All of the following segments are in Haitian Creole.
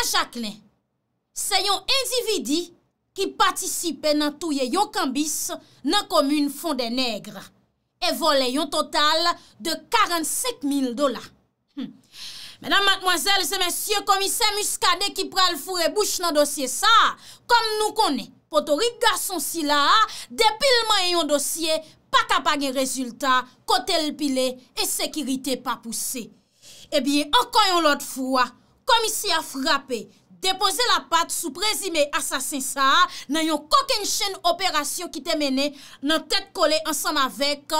Sajaknen, se yon individi ki patisipe nan touye yon kambis nan komune fonden negre. E vole yon total de 47000 dola. Hmm. Menam matmoazel, se mensyon komisen muskade ki pral fure bouch nan dosye sa, kom nou konen, potori gason si la, depilman yon dosye, pakapag yon rezultat, kote lpile, e sekirite pa pousse. E eh biye, ankon yon lot fwa, Komise a frape, depose la pat sou prezime asasin sa, nan yon koken chen operasyon ki te mene nan tet kole ansanm avek,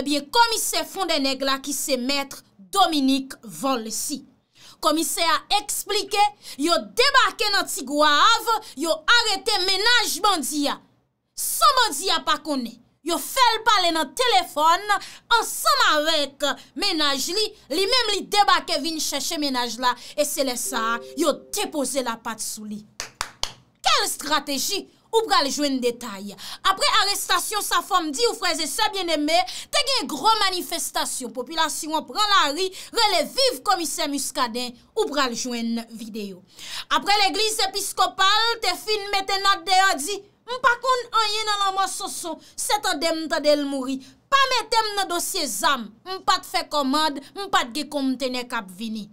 ebyen eh komise fondeneg la ki se metre Dominique Vanlessy. Komise a explike, yo debake nan tigwa av, yo arete menaj bandiya, son bandiya pa konen. yo fel pale nan telefon, ansanm avèk menaj li, li mèm li deba ke vin chèche menaj la, e se lesa yo te pose la pat sou li. Kel strateji ou pral jwen detay? Apre arrestasyon sa fòm di ou freze sa bienemè, te gen grò manifestasyon, populasyon pran la ri, rele viv komise muskaden, ou pral jwen videyo. Apre l'eglise episkopal, te fin mette nat deyo di, Mpa kon anye nan la mwa soso, seta dem ta del mouri. Pa metem nan dosye zam, mpa te fe komad, mpa te ge kontene kap vini.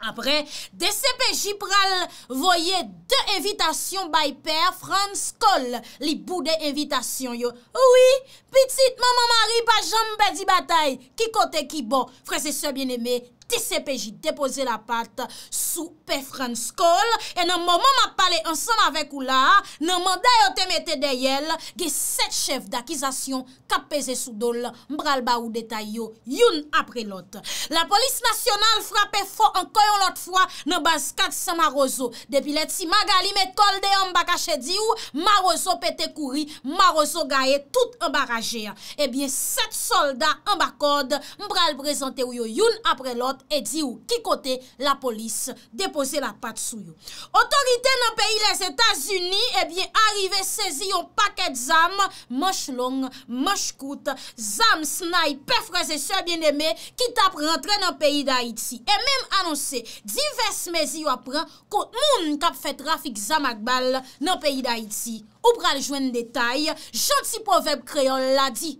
Apre, de sepe jipral, voye, de evitasyon bay per, frans kol, li bou de evitasyon yo. Ouwi, pitit maman mari pa jom bedi batay, ki kote ki bo, fre se se bienemeye. TCPJ depoze la pat sou pe fran skol, e nan mou mou map pale ansan avek ou la, nan mou dayo temete deyel, ge set chef d'akizasyon kap pese sou dole, mbral ba ou detay yo, yon apre lot. La polis nasyonal frape fwo an koyon lot fwa, nan baz kat san Marozo, depilet si magali met kol de yon mbakache di ou, Marozo pete kouri, Marozo gaye, tout mbaraje. E eh bien, set soldat mbakode, mbral prezante ou yo yon apre lot, E di ou ki kote la polis depose la pat sou yo Otorite nan peyi les Etats-Unis Ebyen eh arive sezi yo paket zam Mosh long, mosh kout Zam snay, pef reze sebyen eme Ki tap rentre nan peyi da Iti E mem anonse, divers mezi yo apren Ko moun kap fet rafik zam akbal nan peyi da Iti Ou pral jwen detay Joti poveb kreyon la di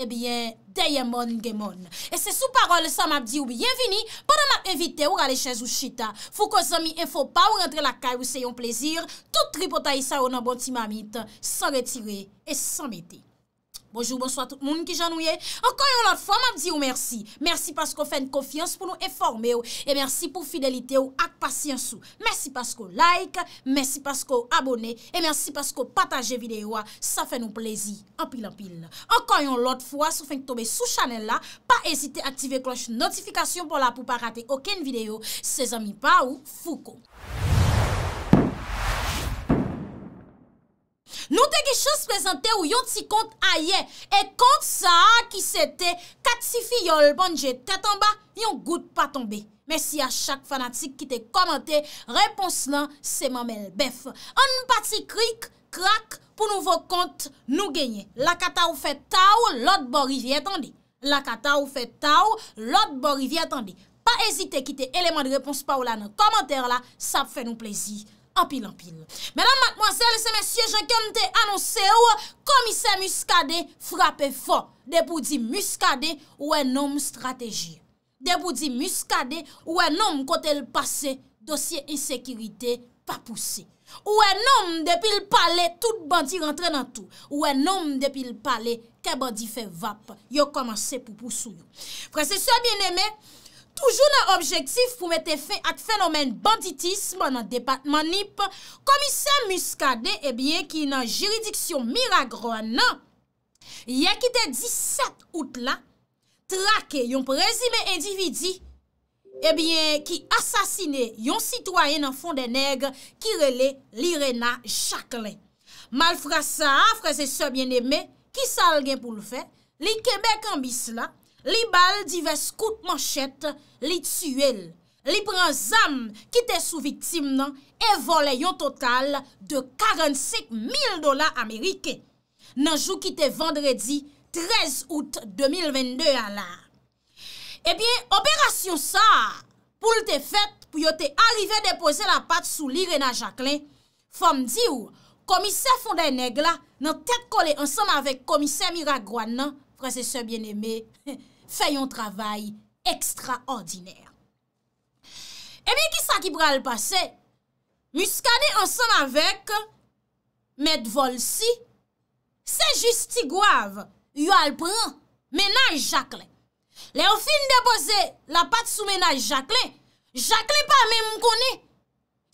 Ebyen eh Deye mon gen mon. E se sou parol sa map di ou bienvini, bonan mak evite ou gale chenj ou chita. Fou ko zomi e fò pa ou rentre la kaj ou se yon plezir, tout ripotay sa ou nan bonti mamit, sa retire et sa meti. Bonjou, bonsoit tout moun ki janouye. Enkanyon lot fwa, mab di ou mersi. Mersi paskou fèn konfians pou nou eforme ou. E mersi pou fidelite ou ak pasyans ou. Mersi paskou like, mersi paskou abone. E mersi paskou pataje videyo a. Sa fè nou plezi, anpil anpil. Enkanyon lot fwa, sou fèn tobe sou chanel la. Pa ezite aktive kloche notifikasyon pou la pou pa rate okèn video. Se zami pa ou fuko. Nou te gichos prezante ou yon ti kont aye. E kont sa ki se te katsi fiyol bonje tetanba, yon gout pa tombe. Mesi a chak fanatik ki te komante, repons lan se mamel bef. An nou pati krik, krak, pou nou vo kont nou genye. La kata ou fe ta ou, lot bo rivi atande. La kata ou fe ta ou, lot bo rivi atande. Pa ezite ki te eleman de repons pa ou la nan komante la, sa fe nou plezi. Anpil, anpil. Menan, matmoazèl, se mèsyè, jankèm te anonsè ou, komisè muskade, frapè fò. De pou di muskade, ouè nom strategye. De pou di muskade, ouè nom kote l'passe, dosye insekirite, pa pousse. Ouè nom, de pi l'pale, tout bandi rentre nan tou. Ouè nom, de pi l'pale, ke bandi fè vap, yo komanse pou poussou. Prese, se bienemè, Toujou nan objektif pou mette fe ak fenomen banditisme nan depatman nip, komisyen muskade ebyen eh ki nan jiridiksyon miragron nan. Yekite 17 out la, trake yon prezime individi, ebyen ki asasine yon sitwayen nan fond de negre kirele li rena chakle. Malfrasa, fraze sebyen eme, ki sa algen pou lfe, li kebek ambis la, Li bal di ves kout manchet, li tsu el, li pran zam ki te sou vitim nan, e vole yon total de 45.000 dola Amerike. Nanjou ki te vendredi 13 out 2022 an la. Ebyen, eh operasyon sa, pou l te fet pou yo te arrive depose la pat sou lire nan Jacqueline, fom di ou, komise fonden neg la nan tet kole ansam avek komise miragwan nan, prese se bien eme, he. fè yon travay ekstra ordinèr. E bi ki sa ki pral pase, muskane ansan avek, met vol si, se justi gwav, yo al pran, menaj jakle. Le ofin depose la pat sou menaj jakle, jakle pa men mkone,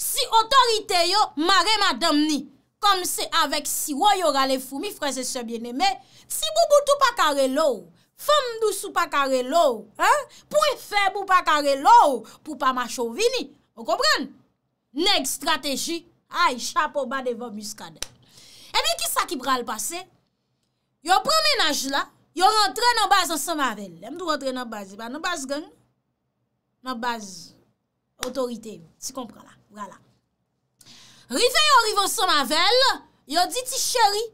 si otorite yo, mare madam ni, kom se avek si woy yo rale fumi, freze se biene me, si bou goutou pa kare lou, Fèm dous ou pa kare lò, pou e fèm ou pa kare lò, pou pa ma chow vini. O kompran? Neg strategi. Ay, chapo ba de vò muskade. Ebi, eh ki sa ki pral pase? Yo promenaj la, yo rentre nan baz an somavel. Ebi, yo rentre nan baz. Nan baz gen? Nan baz. Otorite. Ti kompran la. Vra la. Rive yo rive an somavel, yo di ti chéri,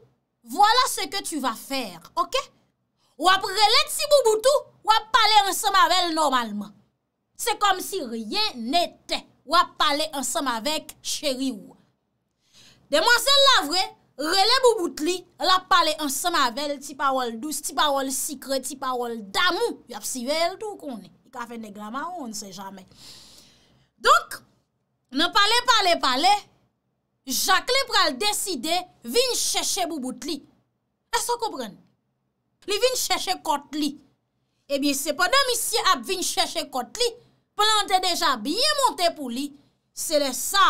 vwa la se ke tu va fèr. Ok? Wap rele tsi bou boutou, wap pale ansem avel normalman. Se kom si ryen nete, wap pale ansem avek cheri wwa. Demwansel la vre, rele bou boutli, wap pale ansem avel, ti pa wol douz, ti pa wol sikre, ti pa wol damou, yap si vel tou konen. Y ka fe neglama ou, on se jame. Donk, nan pale pale pale, jakele pral deside, vin cheshe bou boutli. E so koprenne. Li vin chèche kot li. Ebi, eh seponan misye ap vin chèche kot li, plantè deja biye montè pou li, sè le sa,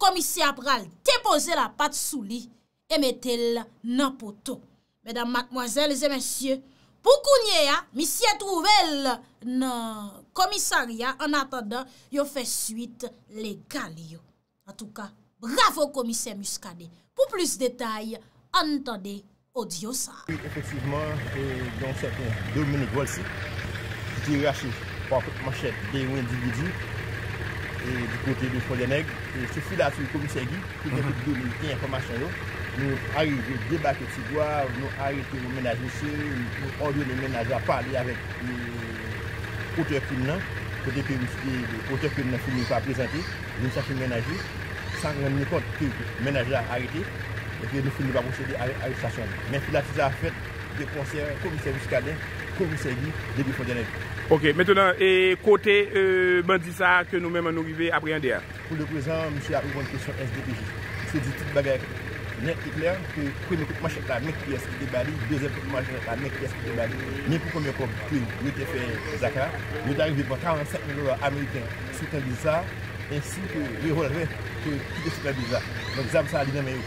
komisye ap ral depose la pat sou li, e metèl nan poton. Mèdam, mèkmoazèl, zè mèsyè, pou kounye ya, misye trouvel nan komisaryan, an atanda, yo fè suite le gali yo. An tou ka, bravo komisye muskade. Po plus detay, an tande komisaryan. O diyo sa. ekye euh, de founi ba mwen chede a yon stasyon men pou la fisa fèt de konser kon mwen sèbis kalè, kon mwen sèbis de bi fòndenè. Ok, mètenan e kote mwen di sa ke nou mèman nou vive apre yon deyè. Pou le prezant mwen sèbis apre yon deyè, mwen sèbis di tit bagay nèk te kler pou kwen mèk mwen chèk la mèk piyes ki te bèli de zèm pou mèk mwen chèk la mèk piyes ki te bèli mèk pou kwen mèk mwen chèk la mèk piyes ki te bèli mèk pou kwen mèk mwen chèk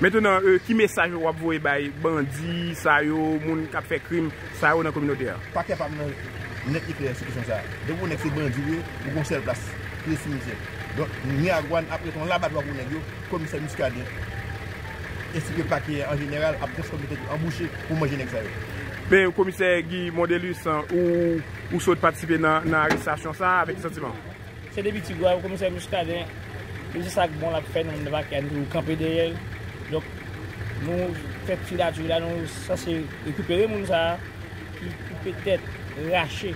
Mwen an, ki euh, mesaj wap vou e bay bandi, sa yo, moun kap fe krim, sa yo nan kominote a? Pakèp ap nan net nèk se kèson sa. De pou nèk se bandi ou, ou gonsèl plas. Kèse mwen se. Don, mwen an, apre ton labat wak ou nèk yo, komise mouskade. E se kèpakè en general, ap res komite embouchè pou manje nèk sa yo. Euh, ben, ou komise Ghi Mondeleus, ou sot patipe nan aristasyon sa, avèk sentiman? Se debi tigo, ou komise mouskade... E se sak bon la fen an deva ki an nou kampe deryer. Dok nou fèk filature la, nou sa se rekupere moun sa. Ki pè tèt rachè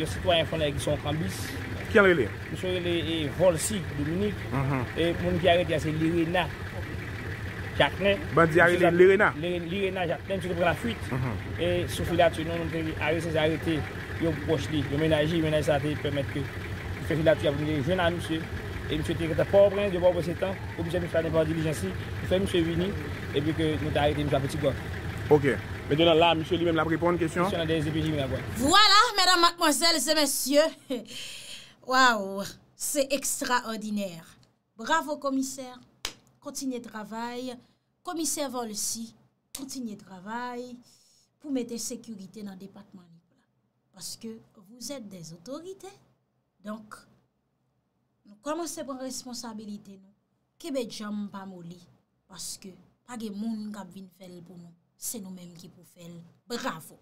yon sitwa yon fanèk yon kambis. Kèl rele? Moun se rele e volsik, Dominik. Mhm. E moun ki arete yase liréna. Chaknen. Bandi arele liréna? Liréna, chaknen, chou te pre la fuit. Mhm. E sou filature non, non te arete, se arete, yon poche li. Yon menaje, menaje sa te, pèmète ki fèk filature yavoun liréna mousse. et monsieur était pauvre, de voir ces temps, obligé de faire des diligence, il fait monsieur venir, et puis que nous arrêté à petit quoi. Ok. Maintenant là, monsieur lui-même la répondre une question. Voilà, mesdames, mademoiselles et messieurs. Waouh, c'est extraordinaire. Bravo commissaire. Continuez travail. Commissaire Volsi, continuez travail pour mettre sécurité dans le département. Parce que vous êtes des autorités. Donc, Nou koman se pon responsabilite nou? Kebe djam pa moli. Paske, pa ge moun gab vin fel pou nou. Se nou menm ki pou fel. Bravo.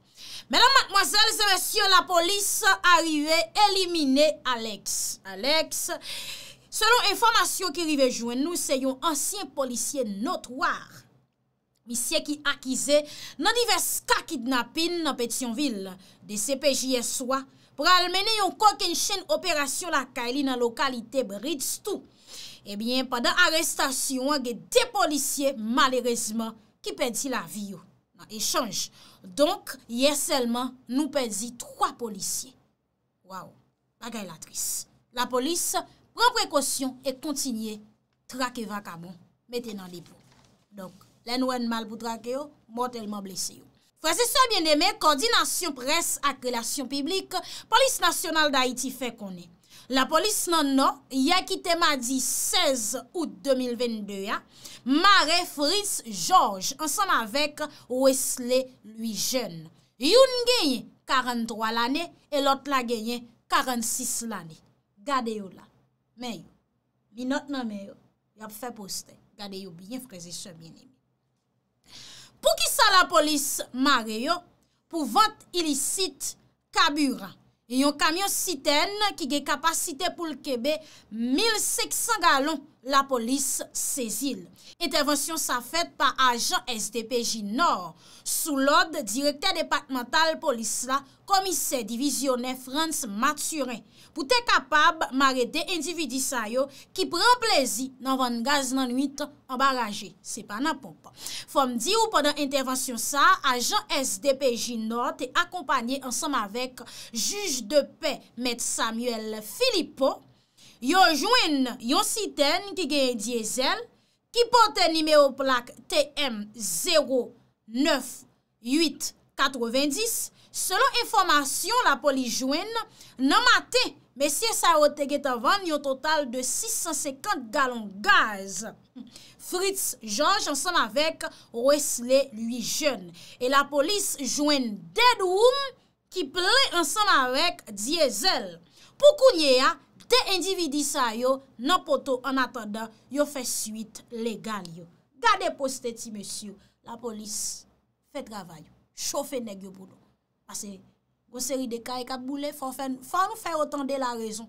Mènan matmoazèl, se mèsyon la polis, arive, elimine Alex. Alex, selon informasyon ki rivejouen nou, se yon ansyen polisye notwar. Misye ki akize nan divers kakidnapin nan Petionville de CPJS-soy Pwa almeni yon kok en chen operasyon la kaili nan lokalite Bredstou, ebyen padan arestasyon wage de polisye malerezman ki pedzi la viyo nan echanj. Donk, ye selman nou pedzi 3 polisye. Waw, bagay la tris. La polis, pran prekosyon e kontinye trake vakamon meten nan lipo. Donk, lenwen mal pou trake yo, mortalman blese yo. Prezese biendeme, koordinasyon pres ak relasyon piblik, polis nasyonal da iti fe konen. La polis nan nan, ya ki temadi 16 out 2022 ya, Mare Fritz George ansan avek Wesley Lujen. Yon genye 43 lane, e lot la genye 46 lane. Gade yo la, men yo. Binot nan men yo, yap fe poste. Gade yo bien, prezese biendeme. pou ki sa la polis ma reyo pou vant ilisit kabura. E yon kamyon siten ki ge kapasite pou l'kebe 1500 galon. La polis se zil. Intervention sa fet pa ajan SDPJ Nord. Sou lode, direkter departemental polis la, komise divisione France Maturin. Pou te kapab mare de individi sayo ki pran plezi nan van gaz nan nit an baraje. Se pa nan pop. Fom di ou podan intervensyon sa, ajan SDPJ Nord te akompanyen ansam avek juj de pe met Samuel Philippot Yo jwen yon siten ki genye diesel ki pote nime o plak TM09890. Selon informasyon, la polis jwen nanmate mesye saote getavan yon total de 650 galon gaz. Fritz jonge ansan avek Wesley lui jen. E la polis jwen dedoum ki ple ansan avek diesel. Pou kounye ya, De individisa yo, nan poto, an atanda, yo fè suite legal yo. Gade poste ti, mèsyou, la polis fè travay yo. Chofè neg yo pou nou. Pase, gò seri de kaye kat boulè, fò nou fè yotan de la rezon.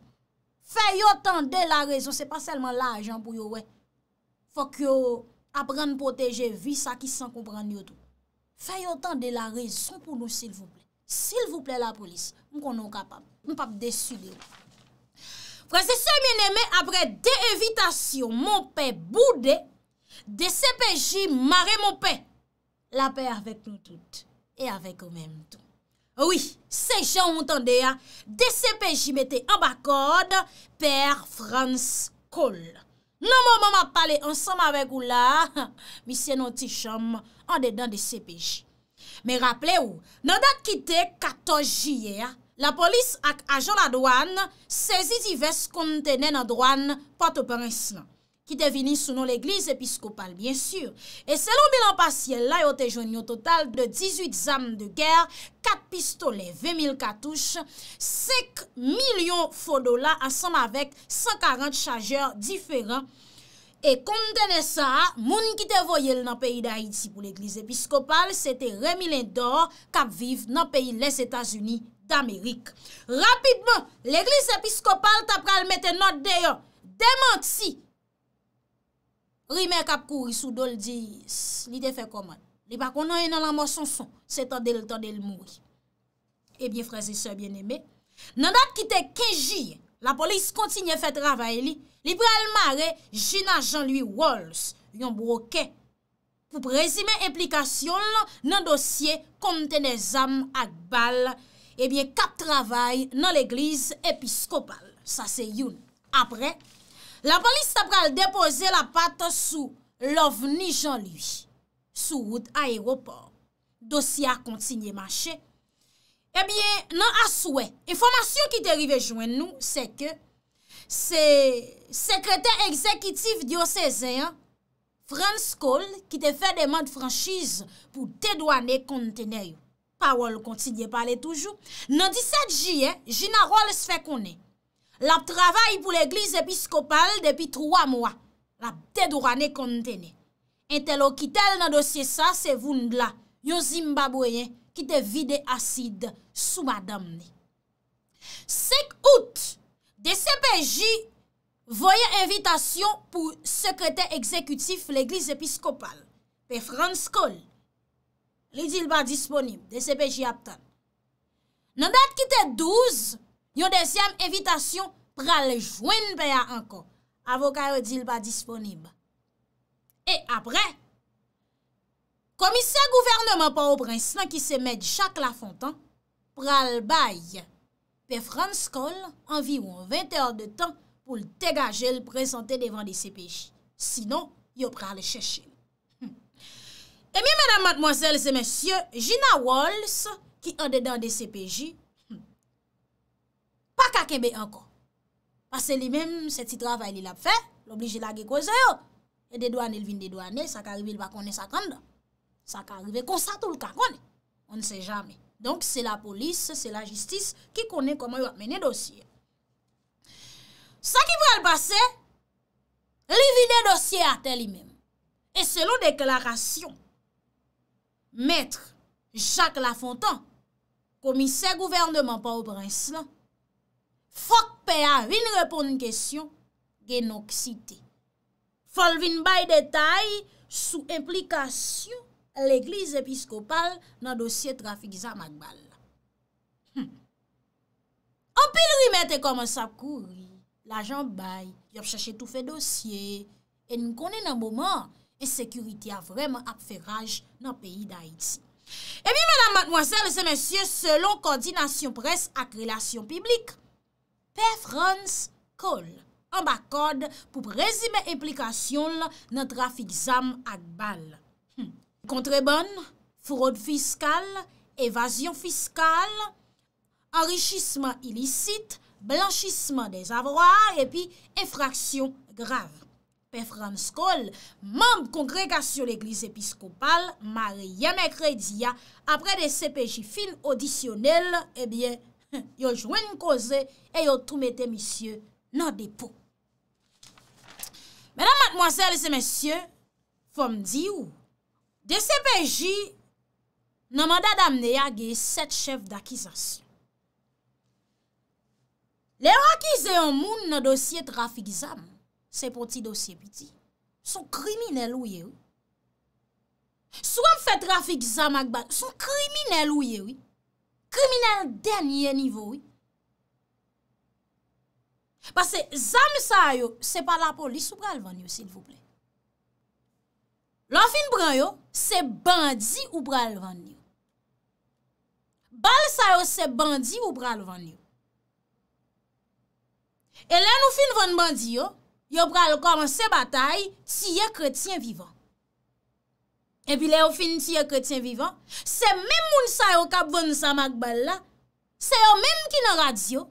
Fè yotan de la rezon, se pa selman la ajan pou yo wè. Fò kyo aprenn poteje vi sa ki san komprenn yo tou. Fè yotan de la rezon pou nou, s'il vous plè. S'il vous plè la polis, m kon nou kapab. M pap desu de yo. Fransese mwen eme apre de evitasyon moun pe boudè, de sepeji mare moun pe la pe avèk nou tout, e avèk ou mèm tout. Ouwi, se jè ou moutande ya, de sepeji metè an bakod, per Frans Cole. Non mou mou mou ap pale ansanm avèk ou la, misè nou ti chom an dedan de sepeji. Me rappele ou, nan da kite 14 juye ya, La polis ak ajan la douan, sezi di ves kontene nan douan pato prinsman. Ki te vini sou nou l'Eglise Episkopal, bien sur. E selon bilan pasye, la yo te jouni yo total de 18 zanm de ger, 4 pistole, 20 katouche, 5 milyon fodo la, asanm avek 140 chajeur diferan. E kontene sa, moun ki te voyel nan peyi da Haiti pou l'Eglise Episkopal, se te remi len dor kap viv nan peyi les Etats-Unis Episkopal. d'Amerik. Rapidman, l'Eglise Episkopal tap pral mette not deyon. Demanti! Rime kap kou risou do l'dis. Ni defe koman. Li bako nan yon nan monsonson. Se tade l'tade l'mouri. Ebyen, eh fraziseur, bienembe, nan dat ki te keji, la polis kontinye fet ravay li, li pral mare, jina jan lui wols, yon broke. Kou prezime implikasyon nan dosye kontene zam ak bala ebyen eh kap travay nan l'Eglise Episkopal. Sa se youn. Apre, la polis tap pral depoze la pat sou l'ovni Jean-Louis. Sou wout aéroport. Dosya kontinye manche. Ebyen eh nan aswe, informasyon ki te rive jwen nou, seke, se sekrete ekzekitif diyo sezen, Frans Kohl, ki te fe deman franschize pou te dwane kontene yon. Pa wol kontidye pale toujou. Nan 17 J, jina rol sfe konen. Lap travay pou l'Eglise Episkopal depi 3 mwa. Lap te durane kontene. Ente lo kitel nan dosye sa, se voun la. Yo Zimbabweyen, kite vide asid sou madamne. Sek out, de sepe J, voye invitation pou sekrete ekzekutif l'Eglise Episkopal. Pe Franskolle. li dil ba disponib, de sepeji aptan. Nan dat ki te douz, yon desyam evitasyon pral jwen beya anko, avokay yo dil ba disponib. E apre, komise gouverneman pa ou prins lan ki se med chak la fontan, pral bay, pe franskol, anvi ou an 20 eor de tan pou l tegajel prezante devan de sepeji. Sinon, yo pral cheshe. E mi, mèdam matmwansel, se mèsye, Gina Walls, ki an dedan de CPJ, pa kakebe hmm. anko. Pase li mèm, se ti travay li lap fè, l'oblige la ge koze yo. E dedouan el vin dedouan e, sa ka rive il va konen sa kanda. Sa ka rive konsa tout le ka konen. On ne se jamè. Donk se la polis, se la jistis, ki konen koman yo amene dosye. Sa ki vwèl basè, li vin de dosye atè li mèm. E selon deklarasyon, Mètre Jacques Lafontan, komise gouverneman pa ou prens lan, fok pe a vin repon n kèsyon genok site. Fol vin bay detay sou implikasyon l'Eglise Episkopal nan dosye trafik Zama Gbal. An pil ri mète koman sa kou, la jan bay, yop chache tou fe dosye, e nou konen nan boman. E sekuriti a vremen ap feraj nan peyi da iti. E bi, madame, mademoiselles et messieurs, selon koordinasyon pres ak relasyon piblik, P. France call an bak kode pou prezime implikasyon nan trafik zam ak bal. Kontrebon, furod fiskal, evasyon fiskal, anrichisman ilisit, blanchisman des avroar epi enfraksyon grav. Franskoll, mank kongregasyon l'Eglise Episkopal, Mariam Ekredia, apre de CPJ film audisyonel, ebyen, yo jwen kose e yo toumete misye nan depo. Menan matmoase, lese mesye, fom di ou, de CPJ nan mandat amne ya ge set chef d'akizasyon. Le ou akize yon moun nan dosye trafikizam, se pou ti dosye pi ti, sou krimine lou ye ou. Sou am fè trafik zan ak ban, sou krimine lou ye ou. Krimine l denye nivou ou. Pase zan sa yo, se pa la polis ou pral van yo, si l pouple. Lan fin bran yo, se bandi ou pral van yo. Bal sa yo, se bandi ou pral van yo. E len ou fin van bandi yo, yo pral kon se batay si ye kretien vivan. Epi le yo fin ti ye kretien vivan, se men moun sa yo kap von sa magbal la, se yo men ki nan radio,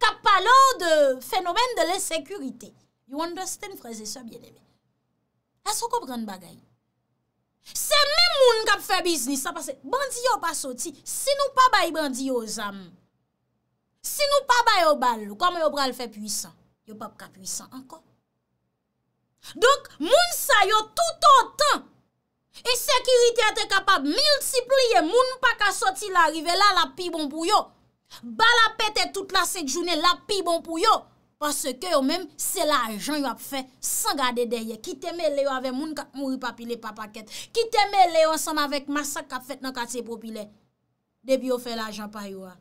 kap palor de fenomen de le sekurite. You understand fraze sa bien ebe? Aso ko bran bagay? Se men moun kap fe biznis, sa pase bandi yo pa soti, si nou pa bay bandi yo zan, si nou pa bay yo bal, kome yo pral fe pwisan, yo pap ka pwisan ankon, Donk moun sa yo tout an tan. E sekiriti ate kapab milsipliye moun pa ka soti la rive la la pi bon pou yo. Ba la pette tout la sek jounen la pi bon pou yo. Pase ke yo menm se la ajan yo ap fe san gade derye. Ki teme le yo ave moun ka mouri papile papaket. Ki teme le yo ansam avek masak ka fet nan kate popile. Debi yo fe la ajan pa yo a.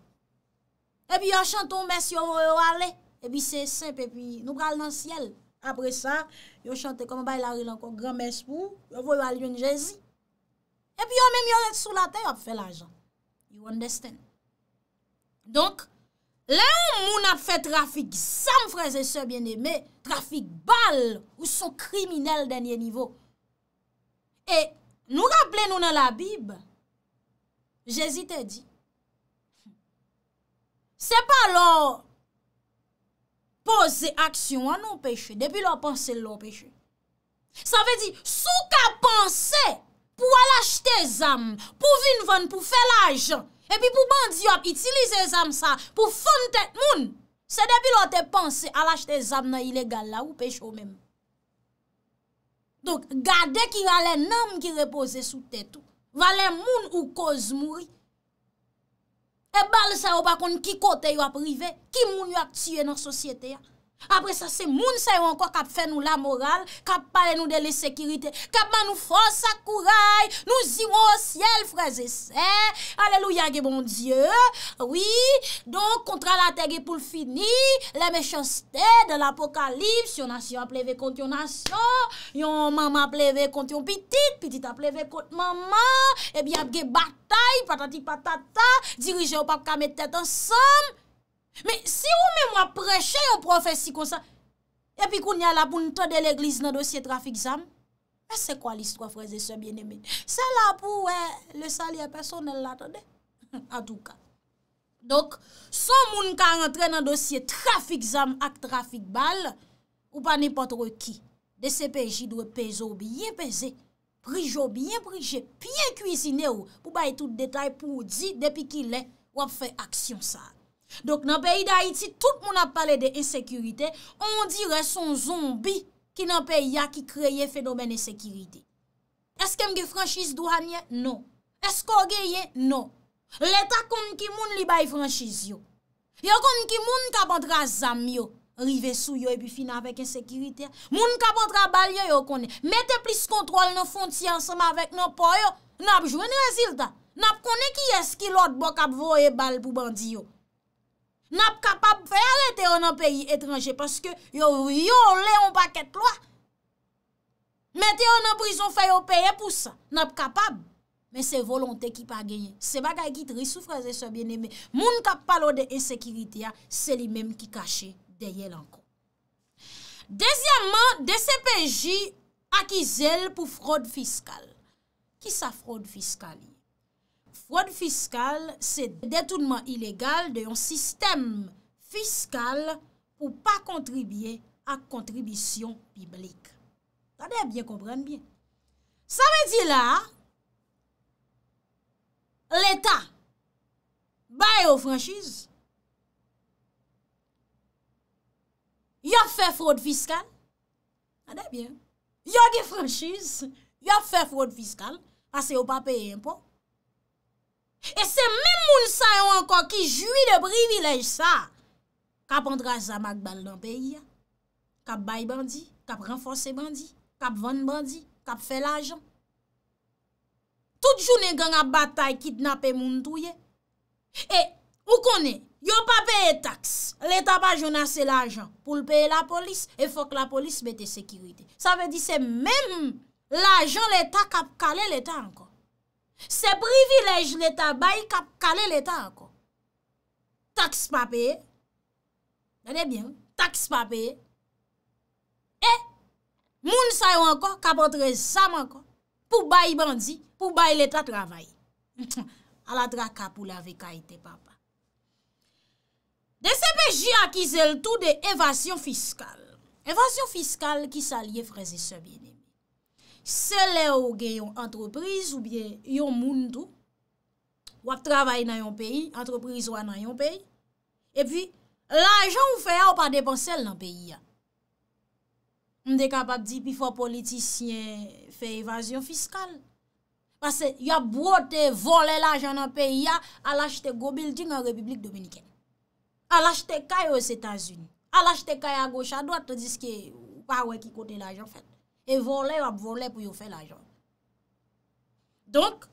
Ebi yo chan ton mes yo yo ale. Ebi se sepe pi nou gal nan siel. apre sa, yo chante kom ba il a rilan kon gran mes pou, yo vo yo al yon jezi. E pi yo mèm yo let sou la te, yo ap fè la jan. You understand? Donk, lè moun ap fè trafik sa m frèze se bien eme, trafik bal ou sou kriminel denye nivou. E nou rapple nou nan la bib, jezi te di. Se pa lò repose aksyon an nou peche, depi lor panse lor peche. Sa ve di, sou ka panse, pou alachte zam, pou vin van, pou fe la ajan, epi pou bandiop, itilize zam sa, pou fon tet moun, se depi lor te panse, alachte zam nan ilegal la ou peche ou men. Dok, gade ki valen nam ki repose sou tet ou, valen moun ou koz moui, e bal sa yo pa kon ki kote yo aprive, ki moun yo ak tsye nan sosyete ya. Apre sa se moun se yon kwa kap fe nou la moral, kap pale nou de le sekirite, kap man nou fò sakouray, nou zi wò o siel freze se, aleluya ge bon die, oui, don kontra la tege pou l'fini, le mechansete de l'apokalips, yon nasyon apleve kont yon nasyon, yon mama apleve kont yon pitit, pitit apleve kont mama, ebyan eh ge batay, patati patata, dirije ou pap kame tete ansom, Men, si ou men wap preche yo profesi kon sa, epi koun nye la pou nte de l'eglise nan dosye trafik zam, e se kwa list wap preze se mjen eme? Se la pou, we, le sali apersonel la, tede? A tou ka. Dok, se moun ka rentre nan dosye trafik zam ak trafik bal, ou pa nipotro ki, de se peji dwe pezo biye peze, prijo biye prije, piye kuisine ou, pou baye tout detay pou di depi ki le wap fe aksyon sa. Dok nan pe yi da iti, tout moun ap pale de ensekirite, on dire son zombi ki nan pe ya ki kreye fenomen ensekirite. Eske mge franschise douanye? Non. Esko geye? Non. L'eta konn ki moun li bay franschise yo. Yo konn ki moun kapotra zam yo, rive sou yo e bi fina vek ensekirite. Moun kapotra bal yo yo konn. Mete plis kontrol nan fonti ansama vek nan po yo, nan ap jwen rezilta. Nan ap konn ki yes ki lot bok ap voye bal pou bandi yo. Nap kapab fè alè te yon an peyi etranje, paske yo yon lè yon paket plwa. Mè te yon an brison fè yon peye pou sa. Nap kapab, mè se volontè ki pa genye. Se baga yit risou fraze se bienemè. Moun kap palo de ensekiritè ya, se li mèm ki kache de yel anko. Dezyanman, de se peji akizèl pou fraude fiskal. Ki sa fraude fiskali? Frod fiskal, se detounman ilegal de yon sistem fiskal pou pa kontribye ak kontribisyon piblik. Tade bien, komprende bien. Sa me di la, l'Etat baye ou franchise. Yon fè frod fiskal, tade bien, yon ki franchise, yon fè frod fiskal, ase ou pa peye impo. E se men moun sayon ankon ki jwi de privilej sa, kap antra zamak bal nan peyi ya, kap bay bandi, kap renfose bandi, kap van bandi, kap fe lajan. Tout jounen gen a batay kitnape moun touye. E ou konen, yo pa peye taks, leta pa jounase lajan pou peye la polis, e fok la polis bete sekirite. Sa ve di se men moun lajan leta kap kale leta ankon. Se privilej l'Etat bayi kap kalè l'Etat anko. Taks papeye. Dane bien, taks papeye. E, moun sayo anko kapotre zaman anko pou bayi bandi, pou bayi l'Etat travayi. Aladra kap ou lave kaitè papa. De sepeji akize l'tou de evasyon fiskal. Evasyon fiskal ki sa liye freze se biene. Sele ou gen yon entreprise ou bien yon moun tou, wak travaye nan yon peyi, entreprise wak nan yon peyi, epi l'ajan ou fey a ou pa depan sel nan peyi a. Mde kapak di pi fwa politisyen fe evasyon fiskal. Pase yon bwote vole l'ajan nan peyi a, al ajte go building an republik dominiken. Al ajte kay ou s'Etats-Unis. Al ajte kay a goch a doat, todiske wak wè ki kote l'ajan fèt. e volè ap volè pou yo fè l'ajon. Donk,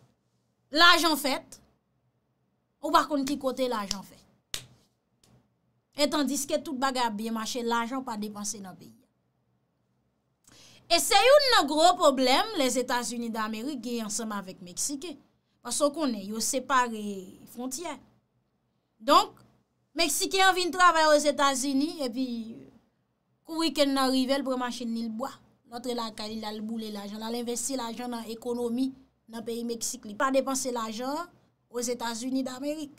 l'ajon fèt, ou bakon ki kote l'ajon fèt. Etan diske tout baga biye machè, l'ajon pa depanse nan biye. E se yon nan gro problem, les Etats-Unis d'Amerik, ge yon sema vek Meksike, baso konen, yo separe frontyen. Donk, Meksike an vin travè yo Etats-Unis, e pi kou wiken nan rivel bremache nilboa. antre la kal il al boule l'ajan, al investi l'ajan nan ekonomi nan peyi Meksik li, pa depanse l'ajan wos Etats-Unis d'Amerik.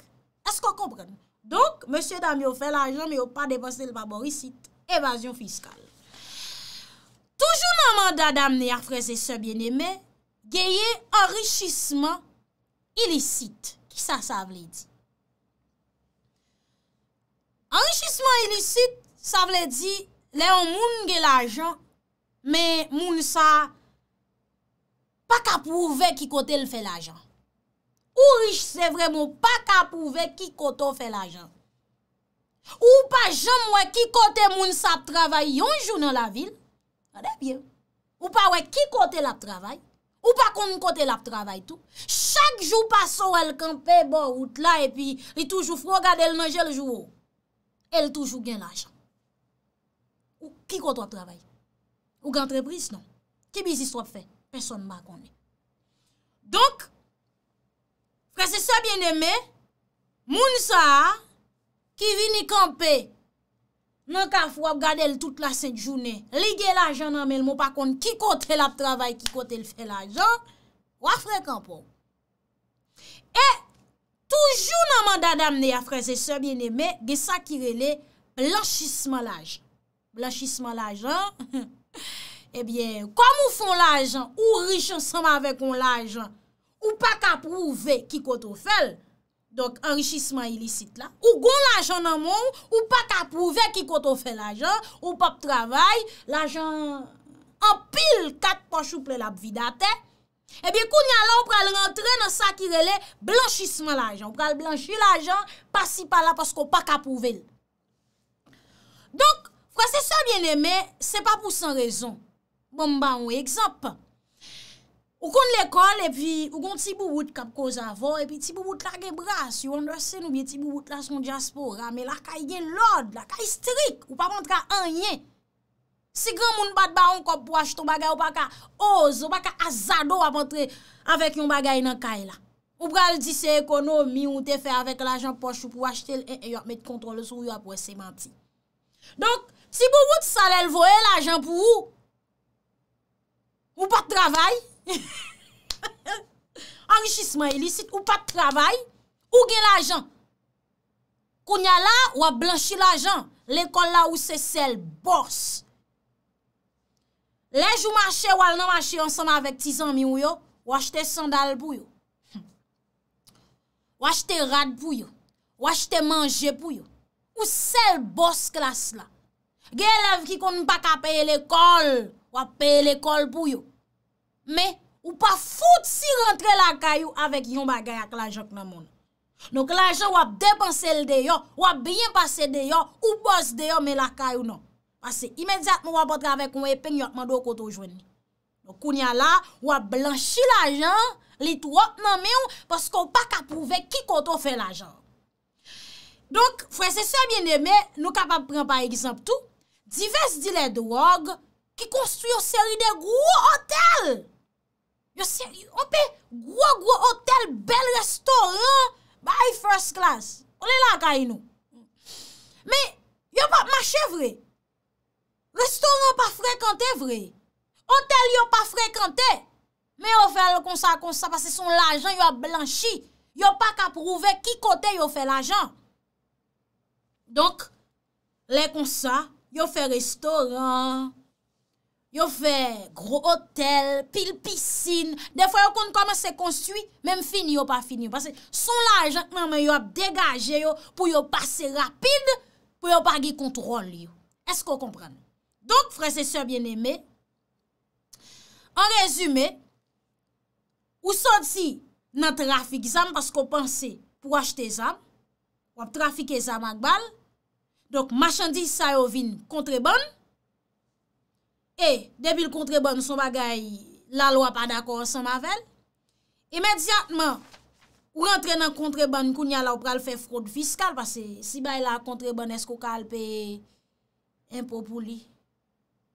Est-ce kon kompren? Donk, monsie dam yo fe l'ajan, mi yo pa depanse l'vaborisit, evasyon fiskal. Toujou nan manda dam ni a freze se bien eme, geye enrijisman ilisit. Ki sa sa vle di? Enrijisman ilisit, sa vle di, le yon moun ge l'ajan Men moun sa pa ka pou ve ki kote l fe la jan. Ou riche se vremen pa ka pou ve ki kote l fe la jan. Ou pa jan mwen ki kote moun sa trabay yonjou nan la vil. Sa de byen. Ou pa wè ki kote l ap trabay. Ou pa kon mwen kote l ap trabay tou. Chak jou pa sou el kanpe bo out la e pi li toujou fwo gade el nanjel jou ou. El toujou gen la jan. Ou ki kote l ap trabay. Ou gantrebris non. Ki bizis wap fè? Person mba konè. Donk, prese se bienemè, moun sa, ki vini kampe, nan ka fwa gade l tout la set jounè, li gè la jan anmel, mou pa kon, ki kote l ap travay, ki kote l fè la jan, wafre kampon. E, toujoun nan manda damne, ya prese se bienemè, gè sa kirele, blanchis man la jan. Blanchis man la jan, hihihih, Ebyen, eh kom ou fon la ajan, ou riche ansama avek ou la ajan, ou pa ka prouve ki koto fel, donk, enrichisman ilisit la, ou gon la ajan nan moun, ou pa ka prouve ki koto fel la ajan, ou pap travay, la ajan anpil kat pochou ple la bvidate, ebyen, kou nyalan ou pral rentre nan sakirele, blanchisman la ajan, ou pral blanchi la ajan, pasi pala pasko pa ka prouve. Donk, Kwa se sa mwen eme, se pa pou san rezon. Bon ba ou ekzop. Ou kon l'ekol, epi, ou kon ti boubout kap koz avon, epi ti boubout la gebras, yon dase nou bi ti boubout la son diaspora, me la ka yon lod, la ka istrik, ou pa montra an yon. Si gran moun bat ba ou kop po achit ou bagay ou baka oz, ou baka azado ap entre avèk yon bagay nan kay la. Ou pral di se ekonomi, ou te fè avèk l'ajan poch ou pou achite l'en en yon met kontrol sou yon apwe se manti. Donk, Si pou wout sa lèl voè l'ajan pou wou, ou pa t'ravay, anjisman ilisit, ou pa t'ravay, ou gen l'ajan. Kounya la, wap blanchi l'ajan. L'enkon la ou se sel bors. Lèj ou manche wal nan manche ansan avèk tizan mi ou yo, wachte sandal pou yo. Wachte rad pou yo. Wachte manje pou yo. Ou sel bors klas la. Gye lev ki kon nou pa ka peye l'ekol, wap peye l'ekol pou yo. Me, ou pa foute si rentre l'akayou avèk yon bagay ak l'ajok nan moun. Nouk l'ajok wap depanse l'de yo, wap bryen pase l'de yo, ou bose l'de yo, me l'akayou nan. Pase, imediat mou wap otravek yon epen yotman do koto jwen ni. Nouk koun ya la, wap blanchi l'ajok, li tou wot nan mè ou, paskou wap ka prouve ki koto fè l'ajok. Donk, fwese sebyen deme, nou kapap pren pa egisamp tou, Dives di le drog ki konstruyo seri de gwo otel. Yo seri, ope, gwo gwo otel, bel restoran ba yi first class. On e la ka inou. Me, yo pa mache vre. Restoran pa frekante vre. Otel yo pa frekante. Me yo fe l konsa konsa pase son lajan yo blanshi. Yo pa ka prouve ki kote yo fe lajan. Donk, le konsa Yo fè restaurant, yo fè gro hotel, pil piscine, defo yo kon koman se konstwi, men fin yo pa fin non, yo. Son la jantman yo ap degaje yo pou yo pase rapide, pou yo pa gi kontrol yo. Esko kompran? Donk, franse sè bien eme, an rezume, ou sot si nan trafik zan, pasko panse pou achete zan, pou ap trafik e zan magbal, Dok, machandise sa yo vin kontrebon. E, debil kontrebon, son bagay, la lwa pa d'akor, son mavel. Emediatman, ou rentre nan kontrebon, kou nya la ou pral fe frot fiskal. Pase, si bay la kontrebon, esko ka alpe impopou li.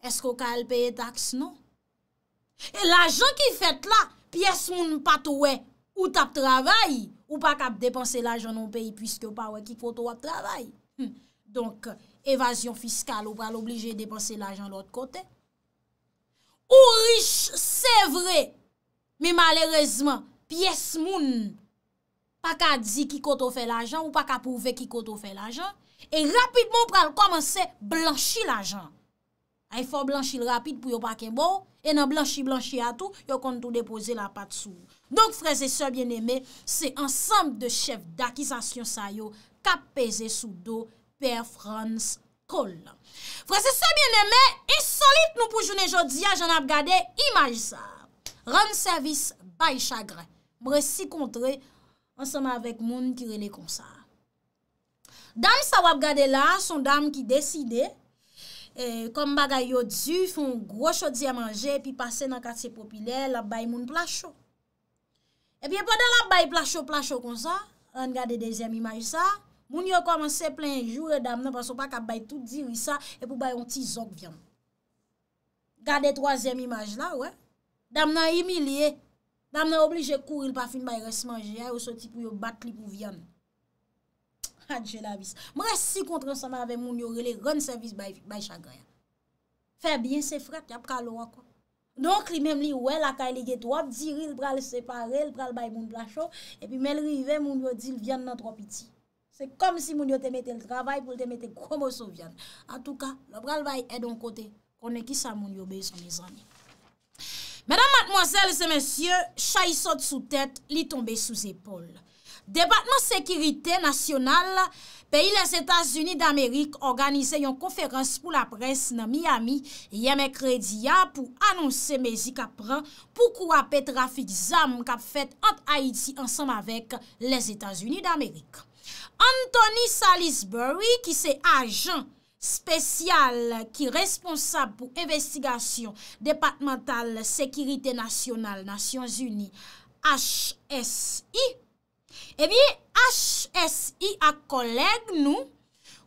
Esko ka alpe tax, nou. E la jan ki fet la, piyes moun patowe ou tap travay. Ou pak ap depanse la jan nou peyi, pwiske pa wè ki kvoto wap travay. Hmm. Donk evasyon fiskal ou pral oblije depanse l'ajan l'ot kote. Ou riche, se vre, mi malerezman, piyes moun, pa ka di ki koto fe l'ajan ou pa ka pouve ki koto fe l'ajan, e rapidman pral komanse blanshi l'ajan. A e fò blanshi l'rapid pou yo pa ke bon, e nan blanshi blanshi atou, yo kontou depose la pat sou. Donk freze se bieneme, se ansampe de chef d'akizasyon sa yo, ka peze sou do, Per frans kol. Frans se bien eme, e solit nou pou joun e jodi a jan ap gade imaj sa. Ram servis bay chagre. Mbre si kontre, ansama avek moun ki rene konsa. Dam sa wap gade la, son dam ki deside, kom eh, bagay yo du, fon gro chodi a manje, pi pase nan katsi popile, la bay moun plasho. E eh pi e poda la bay plasho plasho konsa, an gade dezyem imaj sa, Moun yo komanse plen jure dam nan, panso pa ka bay tout diri sa, e pou bay yon ti zok vyan. Gade troazem imaj la, we. Dam nan imilie, dam nan oblije kouril pa fin bay resmanje, e ou soti pou yo batli pou vyan. Adjelavis. Ah, Mwen si kontransama ave moun yo, moun yo rele ren servis bay chagre. Fe bien se fret, ya pralo wak. Non kli mem li we, lakay li get wap, diri, l pra l separe, l pra l bay moun plasho, e pi melri ve moun yo dil vyan nan tropiti. Se kom si moun yo te mette l travay pou te mette koumo souvyan. An tou ka, lopral baye edon kote. Kone ki sa moun yo be son mizani. Mèdam matmoazèl se mèsyè, chayi sot sou tèt, li tombe sou zépol. Depatman sekirite nasyonal la, Peyi les Etats-Unis d'Amerik organize yon konferans pou la pres nan Miami yeme krediya pou anonsen mezi kapran pou kou apet rafik zam kap fet ant Haiti ansam avek les Etats-Unis d'Amerik. Anthony Salisbury ki se ajan spesyal ki responsab pou investigasyon departemental sekirite nasyonal Nasyons Uni HSI. Ebyen HSI ak koleg nou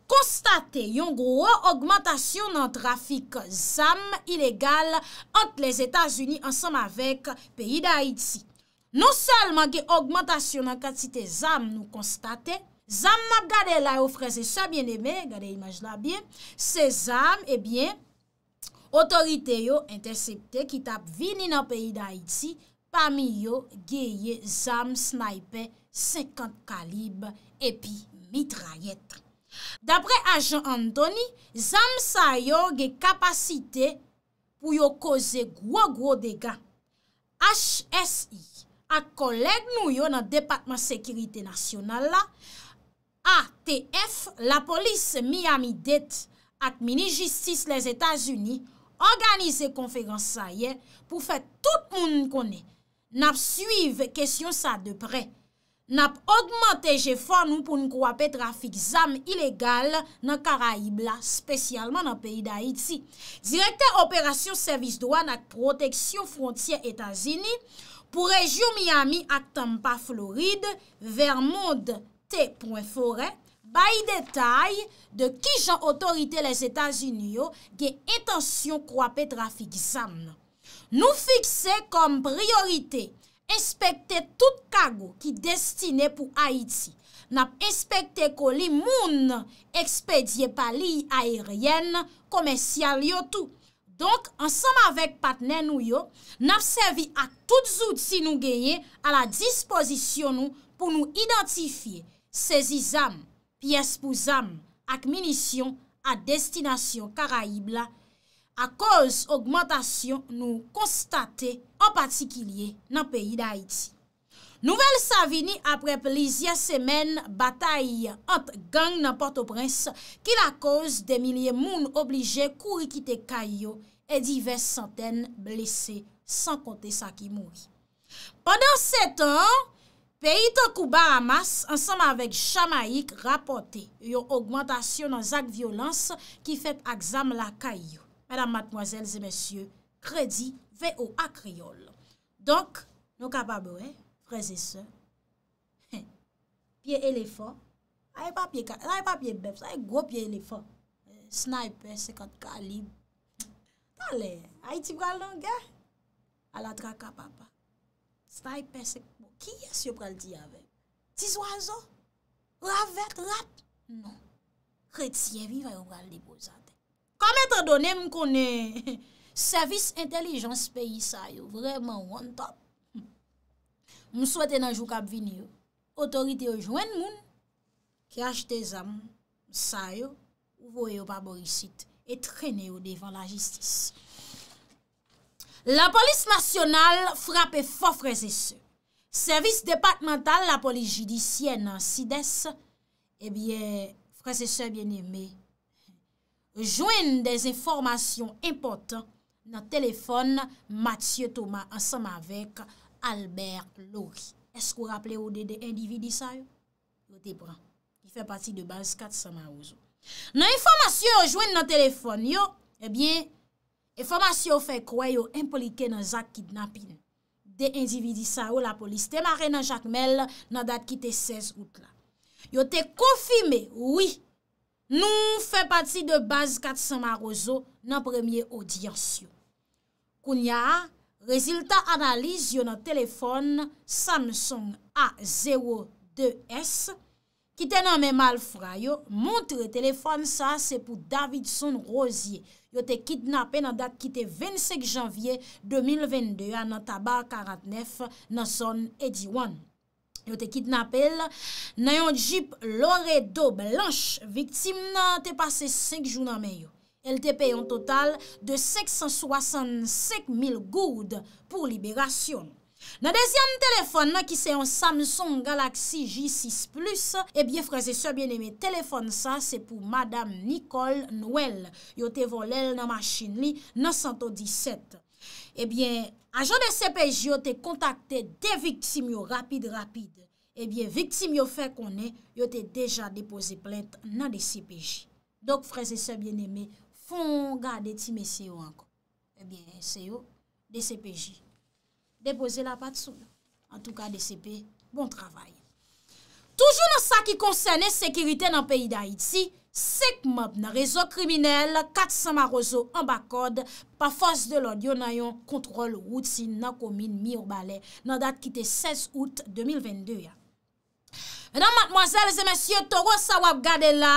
konstate yon gro augmentation nan trafik zam ilegal ant les Etats-Unis ansam avek peyi da Haiti. Non salman ge augmentation nan katsite zam nou konstate, zam map gade la yo freze sa bien deme, gade imaj la bien, se zam ebyen otorite yo intercepte ki tap vini nan peyi da Haiti pami yo geye zam snaype yon. 50 kalib epi mitrayet. Dapre a Jean-Antony, zam sa yo ge kapasite pou yo koze gwo gwo degan. HSI ak koleg nou yo nan Depatman Sekirite Nasyonal la, ATF, la polis Miami-Dade at Mini-Justice les Etats-Unis organize konferans sa ye pou fet tout moun kone nap suive kesyon sa deprej. Nap augmente je fwa nou pou nou kwape trafik zanm ilegal nan Karaib la, spesyalman nan peyi da iti. Direkter Operasyon Servis Dwa nak Proteksyon Frontier Etazini pou rejou Miami ak Tampa, Floride, vermond.foray, bayi detay de ki jan otorite les Etazini yo ge etansyon kwape trafik zanm. Nou fikse kom priorite Enspekte tout kago ki destine pou Haiti. Nap enspekte ko li moun ekspedye pa li aeryen, komensyal yo tou. Donk, ansam avek patnen nou yo, nap servi a tout zout si nou geye a la dispozisyon nou pou nou identifiye sezi zam, piyes pou zam, ak minisyon at destinasyon Karaibla. A koz augmantasyon nou konstate... en patikilye nan peyi da Haiti. Nouvel sa vini apre plizye semen bataye ant gang nan Port-au-Prince ki la koz de milye moun oblije kouri kite Kayo e divers santen blese san kote sa ki moui. Ponan se ton, peyi Tokuba Amas ansanman vek Chamaik rapote yo augmantasyon nan zak violans ki fet aksam la Kayo. Madame, mademoiselles et messieurs, kredi moun. Ve ou akriyol. Donk, nou kapabwe, freze se. Pie elefon. Aye pa pie bep, aye go pie elefon. Sniper sekat kalim. Tale, aye ti pral donk ya? Ala tra kapapa. Sniper sek, ki yes yo pral di ave? Ti zwa zo? Rav vet, rap? Non. Kret siyevi vayon pral di bozade. Kame te donen mkone? Servis intelijans peyi sa yo, vreman wantan. Hmm. M souwete nan jou kap vin yo, otorite yo jwen moun ki ajte zan sa yo, woy yo pa borisit, et trene yo devan la jistis. La polis nasyonal frape fò frezese. Servis departmental la polis jidisyen an Sides, ebyen eh frezese bienyeme, jwen des informasyon impotant nan telefon Mathieu Thomas ansanman vek Albert Laurie. Esk ou rappele ou de de individisa yo? Yo te pran. Y fe pati de baz kat sanman ouzo. Nan informasyon ou jwen nan telefon yo, ebyen informasyon ou fe kwa yo impolike nan zak kidnapin de individisa ou la polis. Te mare nan Jacques Mel nan dat ki te 16 outla. Yo te konfime oui, nou fe pati de baz kat sanman ouzo nan premye audiansyo. Koun ya, rezultat analize yo nan telefon Samsung A02S. Kite nan men Malfrayo, montre telefon sa se pou Davidson Rosier. Yo te kitnape nan dat ki te 25 janvye 2022 anan tabar 49 nan son 81. Yo te kitnape nan yon jip lore do blanche, viktim nan te pase 5 jou nan men yo. El te pey an total de 565.000 goud pou liberasyon. Nan dezyan telefon nan ki se yon Samsung Galaxy J6 Plus, ebyen freze sebyen eme telefon sa, se pou Madame Nicole Noël, yo te volel nan machin li 917. Ebyen, ajon de CPJ yo te kontakte de viktsim yo rapide rapide. Ebyen, viktsim yo fe konen yo te deja depoze plent nan de CPJ. Dok freze sebyen eme, Fon gade ti mesye yo anko, ebyen se yo, DCPJ. Depose la pat sou, an tou ka DCP, bon travay. Toujou nan sa ki konsene sekirite nan peyi da iti, se k map nan rezo kriminel, kat sa marozo an bakod, pa fos de lodi yo nayon kontrol routin nan komin mi obale nan dat kite 16 out 2022 ya. E nan matmoazèl, se mèsyè Toro sa wap gade la,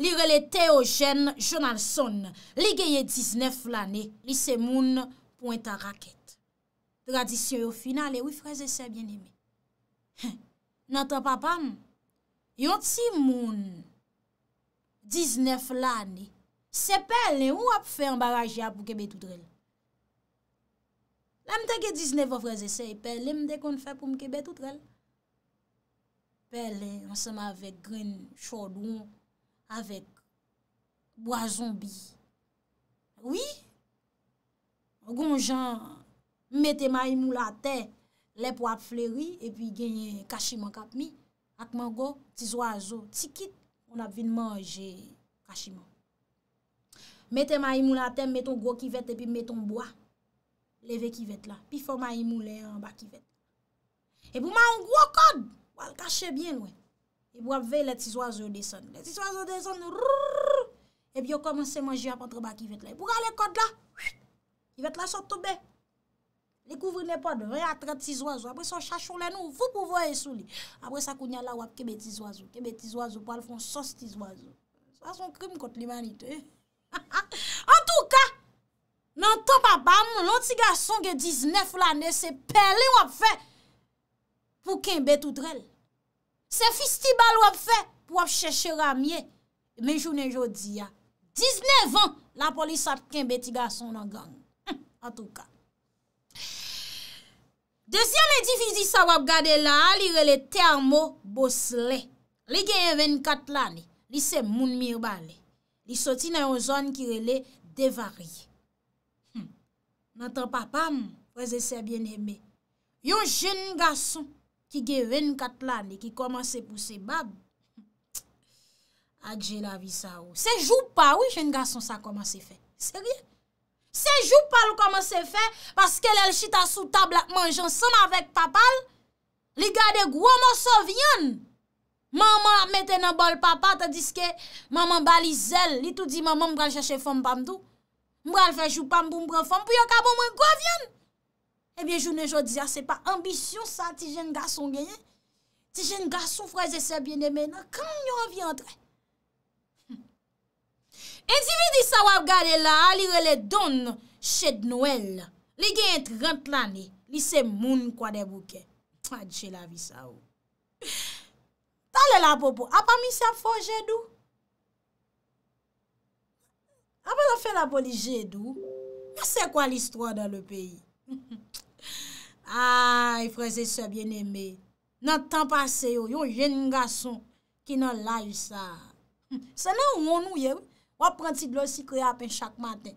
li rele T.O. Jen, jounal son, li geye 19 lanè, li se moun pointa rakèt. Tradisyon yo final, e wifreze se bien imè. Nata papa, yon ti moun 19 lanè, se pelè wap fè mbarajè pou kebet ou trelle. La mdè ge 19 wifreze se, pelè mdè kon fè pou mkebet ou trelle. Pele ansema vek gren chodoun, avek boazon bi. Ouye, an goun jan, mete ma imou la te, lep wap fleri, epi genye kachiman kap mi, ak man go, tiz wazo, tiz kit, moun ap vin manje kachiman. Mete ma imou la te, meton gwo kivet, epi meton boa, leve kivet la, epi fwa ma imou le an bak kivet. Epi mwa an gwo kod, Wap kache byen wè. E wap vey le tiz wazo de son. Le tiz wazo de son. E bi yo komanse manje apatre baki vet la. E pou ka le kod la? Li vet la sot tobe. Li kouvri nepon. Vey atre tiz wazo. Apre sa chachon le nou. Vou pou voye sou li. Apre sa kounya la wap kebe tiz wazo. Kebe tiz wazo. Wap al fon sos tiz wazo. Wap son krim kont li manite. En tou ka. Nan ton papa moun. Non ti ga son ge diznef lan e se peli wap vey. pou kenbe tout rel. Se fisti bal wap fe, pou wap cheshe ramye. Menjou nenjou di ya. 19 an, la polis ap kenbe ti gason nan gang. Hm, en tout ka. Dezyan edi fizi sa wap gade la, li rele termo bosle. Li genye 24 lani. Li se moun mirba li. Li soti nan yon zon ki rele devari. Hm, Nantan papa m, wese se bien eme. Yon jen gason, Ki gen 24 lani, ki koman se puse bab. Adje la vi sa ou. Se jou pa ou, jen gason sa koman se fe. Se rien. Se jou pa ou koman se fe, paske lèl chita sou tabla kmanjansan avèk papal, li gade gwa mò so vyan. Maman ap mette nan bol papa, ta diske maman bali zel, li tout di maman mbral jache fom bambou. Mbral fe jou pambou mbral fom, pou yo ka mou bon mwen gwa vyan. Ebyen, eh jounen joun diya, ah, se pa ambisyon sa ti jen gason genye. Ti jen gason fraze se biene mena, kam nyo avyantre? En di vi di sa wap gade la, li rele don ched Noël. Li gen yon 30 lani, li se moun kwa devouke. Adje la vi sa ou. Oh. Talè la popo, apan mi se fò jèdou? Apan la fè la poli jèdou, ya se kwa l'histoire dan le peyi? Ay, freze se oh, bien eme, nan tan pase yo, yo jen nga son ki nan la yu sa. Se nan ou moun ou ye, wap prantid lo si kre apen chak maten.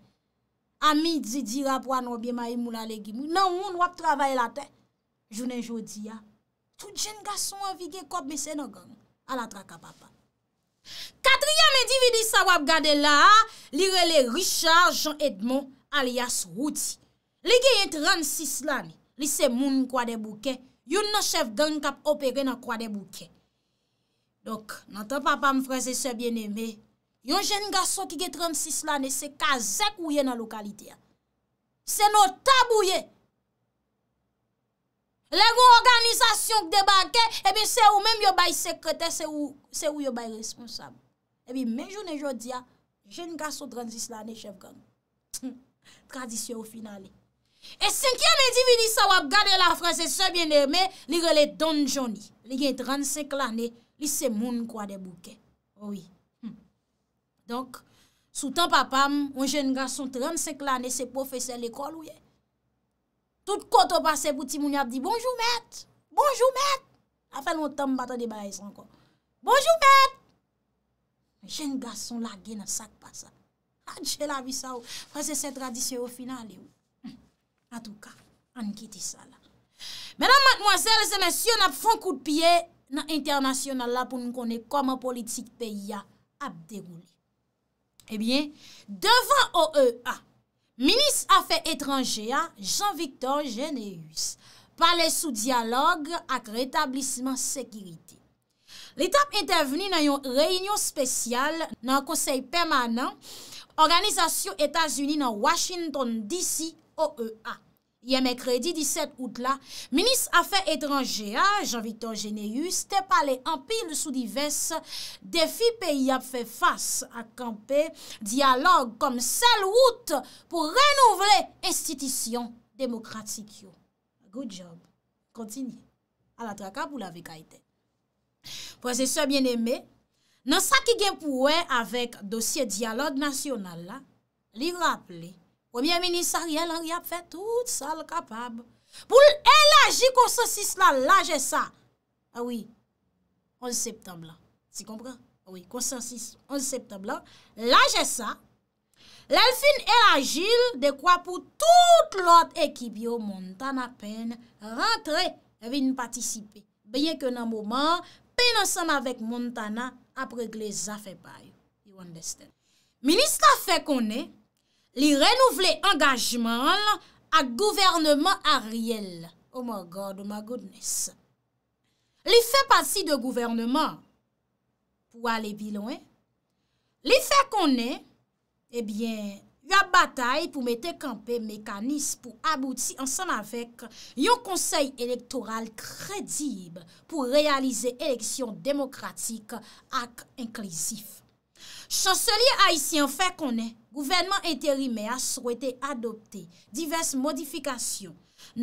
Ami didi rap wano bi ma yi mou la legi mou, nan moun wap travaye la ten. Jounen jodi ya, tout jen nga son avi ge kop me seno gang, ala tra ka papa. Katriyam edi vidi sa wap gade la, li rele Richard Jean Edmond alias Routi. Li gen yon 36 lani, li se moun kwa de bouke, yon nan chef gang kap opere nan kwa de bouke. Dok, natan papa m freze se bien eme, yon jen gaso ki gen 36 lani se kazek ouye nan lokalite ya. Se nou tab ouye. Le ou organizasyon kde eh banken, ebi se ou menm yon bay sekrete, se ou yon bay responsable. Ebi eh menjoun e jodi ya, jen gaso 36 lani chef gang, tradisyon ou finali. E senkye medivini sa wap gade la franse sebyen deme, li rele donjoni. Li gen 35 lane, li se moun kwa de bouke. Owi. Hmm. Donk, sou tan papam, ou jen gason 35 lane se profese l'ekol ou ye. Tout koto pase bouti moun ap di, bonjou met, bonjou met. Afen mou tan batan de bayes ankon. Bonjou met. Jen gason la gen a sak oh. pa sa. A dje la vi sa ou. Franse se tradisyon ou finali ou. A tou ka, an kiti sa la. Mèdam matmwazèl, zè mèsyon ap fon kout piye nan internasyonal la pou nou konè koman politik peyi ya ap derouli. Ebyen, eh devan OEA, Minis Afè Etranjéa, Jean-Victor Généus, pale sou diyalogue ak retablisman sekiriti. L'etap entèveni nan yon reynyon spesyal nan konsey permanent Organizasyon Etasuni nan Washington DC Yeme kredi 17 out la, minis afe etranje a, Jean-Victor Généus, te pale empil sou divers, defi peyi ap fe fase akampe, diyalog konm sel out pou renouvre estitisyon demokratik yo. Good job. Kontinye. A la traka pou la vekaite. Po se soye bien eme, nan sa ki gen pou we avek dosye diyalog nasyonal la, li raple, Premier Ministar, yel an ria fè tout sal kapab. Pou l'elagi konsensis la, la jè sa. Awi, ah 11 septemblan. Si kompran? Awi, ah konsensis 11 septemblan. La jè sa. Lèl fin elagi, dekwa pou tout lot ekibyo Montana pen rentre. Ve vin patisipe. Beye ke nan mouman, pen ansan avèk Montana apre gle zafè bay. You understand? Ministar fè konè. Li renouvle engajman ak gouvernman a riel. Oh my God, oh my goodness. Li fe pati de gouvernman pou ale bi loin. Li fe konen, ebyen, eh yon batay pou mete kampe mekanis pou abouti an san avek yon konsey elektoral kredib pou realize eleksyon demokratik ak inklesif. Chancelier Haïtien fè konè, gouvernement intérimè a souwété adopter divers modifikasyon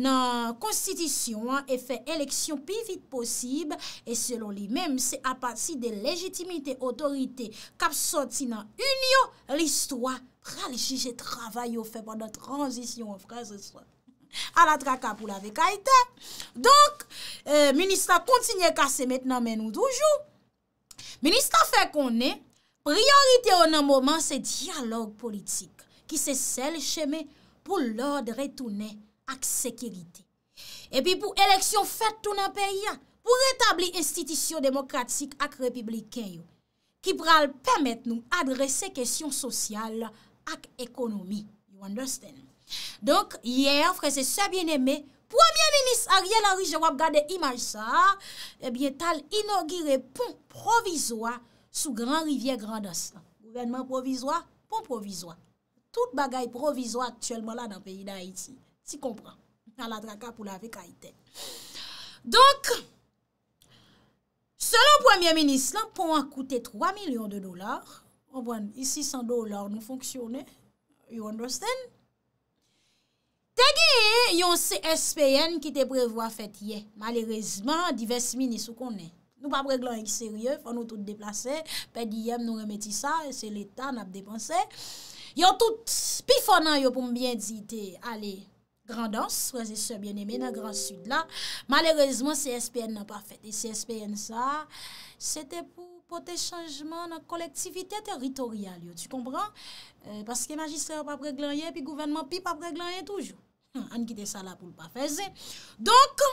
nan konstitisyon e fè eleksyon pi vit posib e selon li mèm se apasi de lejitimite otorite kapsoti nan unyo ristwa. Krali, jije travay yo fè ban nan tranzisyon, fran se so. A la traka pou la vek Haïtien. Donk, ministra kontinye kase metnan menou doujou. Ministra fè konè, Priorite ou nan mouman se dialog politik ki se sel cheme pou lorde retounen ak sekirite. E pi pou eleksyon fèt tou nan peyi, pou retabli institisyon demokratik ak republiken yo, ki pral pamet nou adrese kesyon sosyal ak ekonomi. You understand? Donk, yer, frese sebyen eme, Premier Ministre Ariel Arige wap gade imaj sa, tal inogire pon provizwa Sou gran rivye grandas la. Gouvernman provizwa, pou provizwa. Tout bagay provizwa aktuelman la nan peyi nan Haiti. Si kompran. Nan la draka pou la vek Haiti. Donk, selon premier ministre la, pou an koute 3 milyon de dolar, en bon, ici 100 dolar nou fonksyonè, you understand? Tè gè, yon CSPN ki te prevo a fèt yè. Malérezman, yon divers ministre ou konè. Nou pa preglan yon ki sè rye, fò nou tout déplase, pè diyèm nou remè ti sa, se l'Etat nan ap dépense. Yon tout, pi fonan yon pou mbyen di, te ale grandans, wè zè sè byen eme nan gran sud la, malèrezman CSPN nan pa fète. Et CSPN sa, sè te pou pote chanjman nan kolektivite teritorial yon, tu kompran? Paske magistrè wè pa preglan yon, pi gouvenman pi pa preglan yon toujou. An ki te sa la pou l'pa fèze. Donk,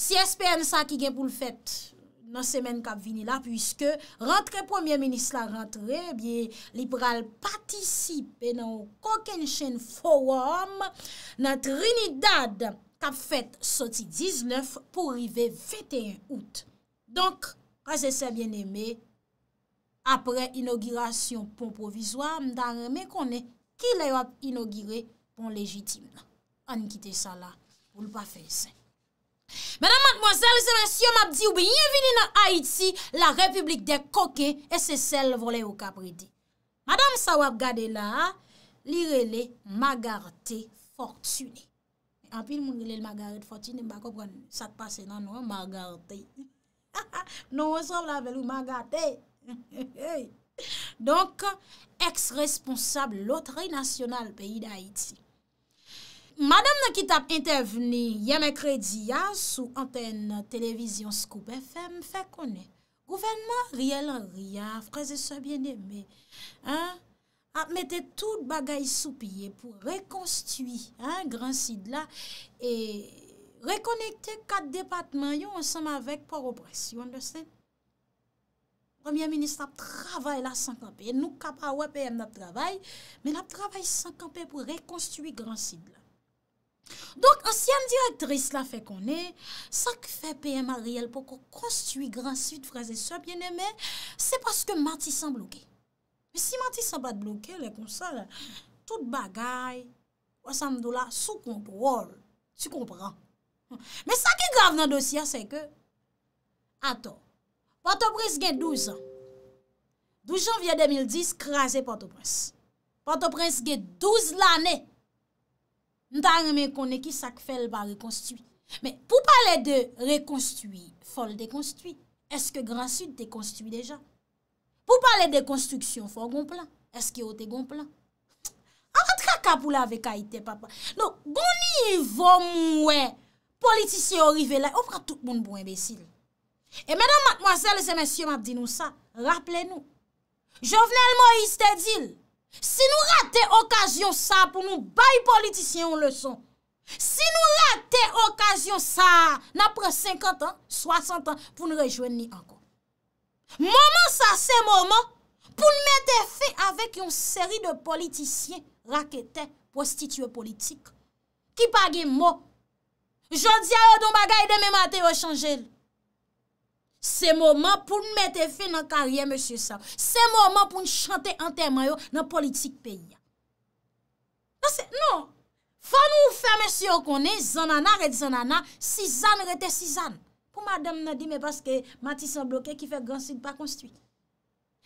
CSPN sa ki gen pou l'fète, Nan semen kap vini la, pwiske rentre, premier ministre la rentre, ebye, eh liberal patisipe nan kokenshen forum, nan trinidad kap fet soti 19 pou rive 21 out. Donk, aze se bien eme, apre inogirasyon pon provizwa, mdan reme konen ki lera inogire pon lejitim nan. An kite sa la, pou l pa feysen. Madame, mademoiselle, monsieur, mademoiselle, bienvenue dans Haïti, la république des coquets, et c'est celle volée au Cap-Ridi. Madame, ça va regarder là, lire les magartés fortunés. En plus, le magarté de fortune, ça te passe dans nos magartés. Non, ça va laver nos magartés. Donc, ex-responsable, l'autorité nationale, pays d'Haïti. Madame na ki tap interveni yeme krediya sou antenne televizyon Scoop FM, fe konen. Gouvenman riel an ria, freze se bien eme. A mette tout bagay sou piye pou rekonstui Gran Sidla e rekonekte kat depatman yo ansama vek por opres. You understand? Premier Ministre ap travay la sankanpe. Nou kap a wapen ap travay, men ap travay sankanpe pou rekonstui Gran Sidla. Donk ansyen direktris la fe konen, sa ki fe P.M.A. Riel pou kon konsti gran suite fraze so bieneme, se paske mati san bloké. Si mati san bat bloké, le kon sa, tout bagay, wasan mdou la, sou konpron, sou konpran. Me sa ki grave nan dosya se ke, ato, Port-au-Prince gen 12 an. 12 janvye 2010, krasi Port-au-Prince. Port-au-Prince gen 12 l'anè. Nta reme kon e ki sak fel ba rekonstuit. Men pou pale de rekonstuit, fol dekonstuit, eske Gran Sud dekonstuit deja? Pou pale dekonstruksyon, fol gon plan? Eske yo dekons plan? A patra kapou la vek a ite papa. Nou, gouni yi e vò mwen politisye orive la, ou patra tout moun bon ebesil. E menan matmwasele se mesye mabdi nou sa, rappele nou, jovenel mo yi stedil, Si nou rate okasyon sa pou nou bay politisyen yon leson. Si nou rate okasyon sa napre 50 an, 60 an pou nou rejwen ni ankon. Moman sa se moman pou nou mette fe avèk yon seri de politisyen, rakete, prostitye politik. Ki pagi mò, jòdia yon bagay deme matè yon chanjèl. Se mouman pou mète fè nan karyè mèche sa. Se mouman pou mèche chante anterman yo nan politik peyi. Non. Fè nou fè mèche yo konè, zanana ret zanana, si zan rete si zan. Pou madèm nè di mè baske matis an blokè ki fè gansit pa konstuit.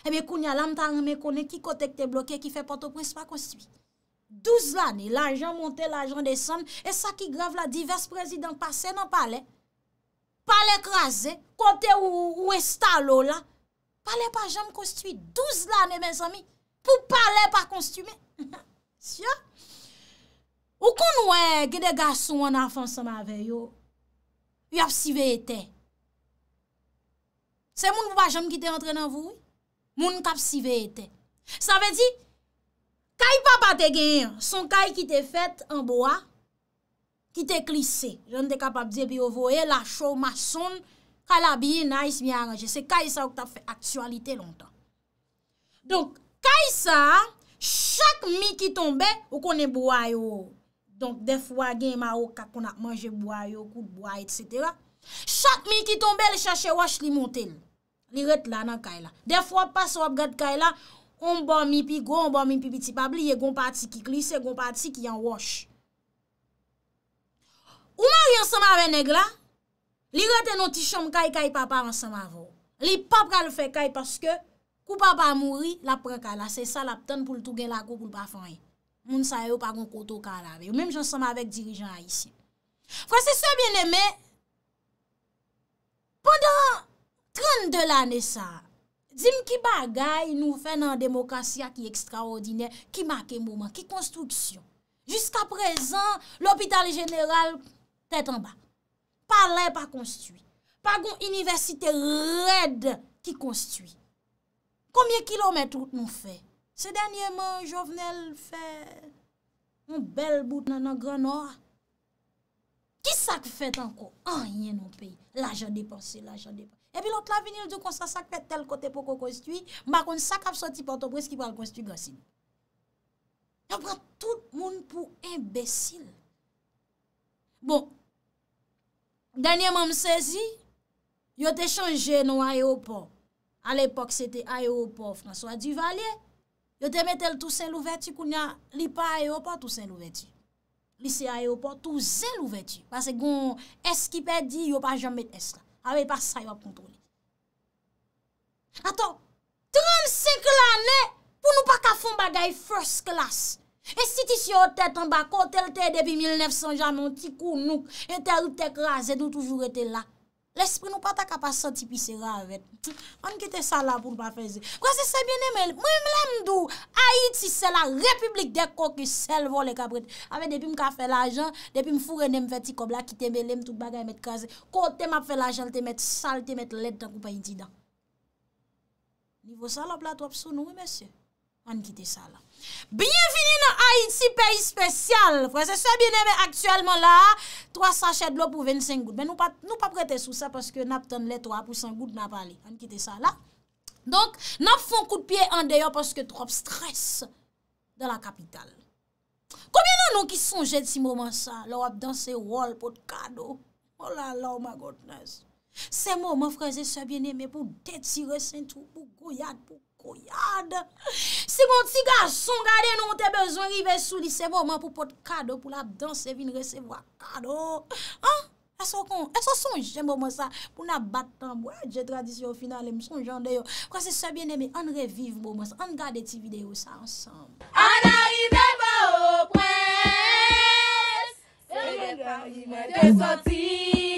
E eh mè kounya lam ta an mè konè ki kotek te blokè ki fè pato prins pa konstuit. Douz lannè, l'ajan montè, l'ajan desan, e sa ki grav la divers prezident pasè nan palè. pa lè krasè, kote ou estalò la, pa lè pa jèm konstuit, douz lanè mè zami, pou pa lè pa konstuit mè. Siyo, ou kon wè gè de gassou an afansan mè veyo, y ap sivè etè. Se moun wè pa jèm ki te entre nan vou, moun k ap sivè etè. Sa vè di, kay papa te gen, son kay ki te fèt an boa, ite klise. Jan de kapap diye bi yo voye, la chow mason, kalabye, nais mi anranje. Se kaj sa wak ta fe aktualite lontan. Donk, kaj sa, chak mi ki tombe, wak one boay yo. Donk defwa gen ma wak, ak wak manje boay yo, kou boay, etsetera. Chak mi ki tombe, le chache wach li montel. Li ret lanan kaj la. Defwa pas wap gad kaj la, on ban mi pi go, on ban mi pi biti pabli, ye gon pati ki klise, se gon pati ki yon wach. Ou mary ansama ve neg la, li rete nou ti chom kaye kaye papa ansama vo. Li pa pral fe kaye paske kou papa mouri, la prekala. Se sa la pten pou l tou gen lako pou l pa fany. Moun sa yo pa kon koto kala ve. Ou mèm jansama vek dirijan a yisi. Fransese sou bien eme, pondan 32 l ane sa, dim ki bagay nou fè nan demokrasya ki ekstraordinè, ki make mouman, ki konstruksyon. Jiska prezant, l opital general... Tèt an ba. Par lè pa konstuit. Par goun université red ki konstuit. Koumyè kilomètrout nou fè? Se dènyèman jòvnel fè moun bel bout nan nan granor. Ki sak fèt an kon? An yè nou pey. L'ajan dépensé, l'ajan dépensé. E pi lò t'la vinil dò kon sa sak fèt tel kote pou kon konstuit, mba kon sak ap soti portobres ki pou al konstuit gansin. Nan pran tout moun pou imbesil. Bon, Danye mam sezi, yo te chanje nou ayopor. Al epok se te ayopor François Duvalier. Yo te metel tousen louveti koun ya li pa ayopor tousen louveti. Li se ayopor tousen louveti. Pase goun eskipe di yo pa jamete esla. Awe pa sa yo ap kontou li. Atop, 35 l'anè pou nou pa kafon bagay first class. E siti si yo tet an ba kote lte depi 1900 janman ti kounouk, ete lte krasen nou toujou rete la. L'esprit nou pata kapasan ti pisera avet. An ki te sa la pou nou pa feze. Kwa se se bine men, mwen mlamdou, a iti se la republik de kokis sel vol e kabret. A ve depi m ka fe la jan, depi m fure ne m feti kobla, ki te me lem tout bagay met krasen. Kote m ap fe la jan, te met sal, te met led, takou pa yi didan. Nivou sa la platou apso nou, mwen mese. An ki te sa la. Bien fini nan Haiti, peyi spesyal Frase, sa bieneme aktuelman la 300 ched lo pou 25 gout Men nou pa prete sou sa Paske nap ton letwa pou 100 gout nap ale An kite sa la Nap fon kou de pie an deyo Paske trop stres De la kapital Koubyen nan nou ki sonje di si mouman sa La wap dans se wall pou te kado Olalou oh oh magotnes Se mouman frase sa bieneme Pou detire sen tou Pou kouyat pou Yade Sikon ti ga son gade nou mwen te bezon Rive souli se mou mwen pou pot kado Pou la danse vin resevo a kado An? Eso son jen mou mwen sa Pou na batan mwen Je tradisyon finalem son jen deyo Kwa se se bien eme an reviv mou mwen sa An gade ti video sa ansam An arive mwen o prens Se mwen pari mwen de soti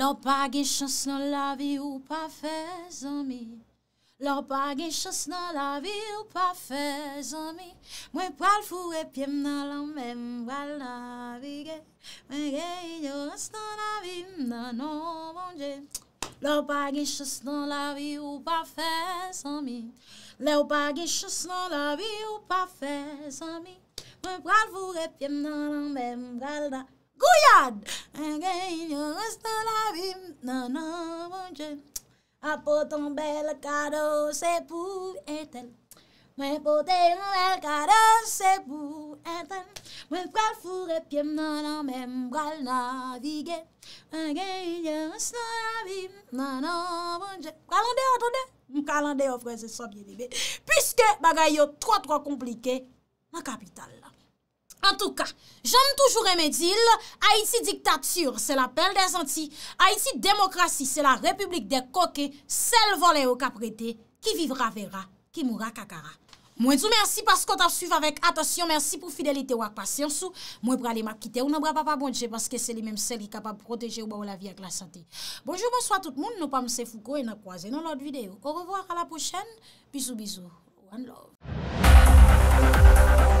Lo pagi chos nan la vi ou pa fez an mi. Mwen pal fou repi nan la mwen bral na. Vi gen, mwen gen yo la stan la vi nan nan mon gen. Lo pagi chos nan la vi ou pa fez an mi. Lo pagi chos nan la vi ou pa fez an mi. Mwen pal fou repi nan la mwen bral na. Gouyade! Mwen gen yon rastan la vi, nanan bonje A poton bel kado, sepou eten Mwen poton bel kado, sepou eten Mwen pral furepye, nanan menm pral navige Mwen gen yon rastan la vi, nanan bonje Kalande yo, ton de? Mwen kalande yo, frese sop ye vive Piske bagay yo tro tro komplike, nan kapital la An tou ka, jen toujou remedil, Haiti diktatur, se la pelle non, bon de zanti, Haiti demokrasi, se la republik de koke, sel vole ou ka prete, ki vivra vera, ki moura kakara. Mwen tou mersi paskot ap suiv avèk, atasyon mersi pou fidelite wak pasyansou, mwen pralim ak kite ou nan bra pa pa bondje, paske se li menm sel ki kapab proteje ou ba ou la vi ak la sante. Bonjou bonso a tout moun, nou pa mse foukou e nan kwoaze nan lòd videyo. Ou revoar, a la pochèn, bisou bisou, wan lòd.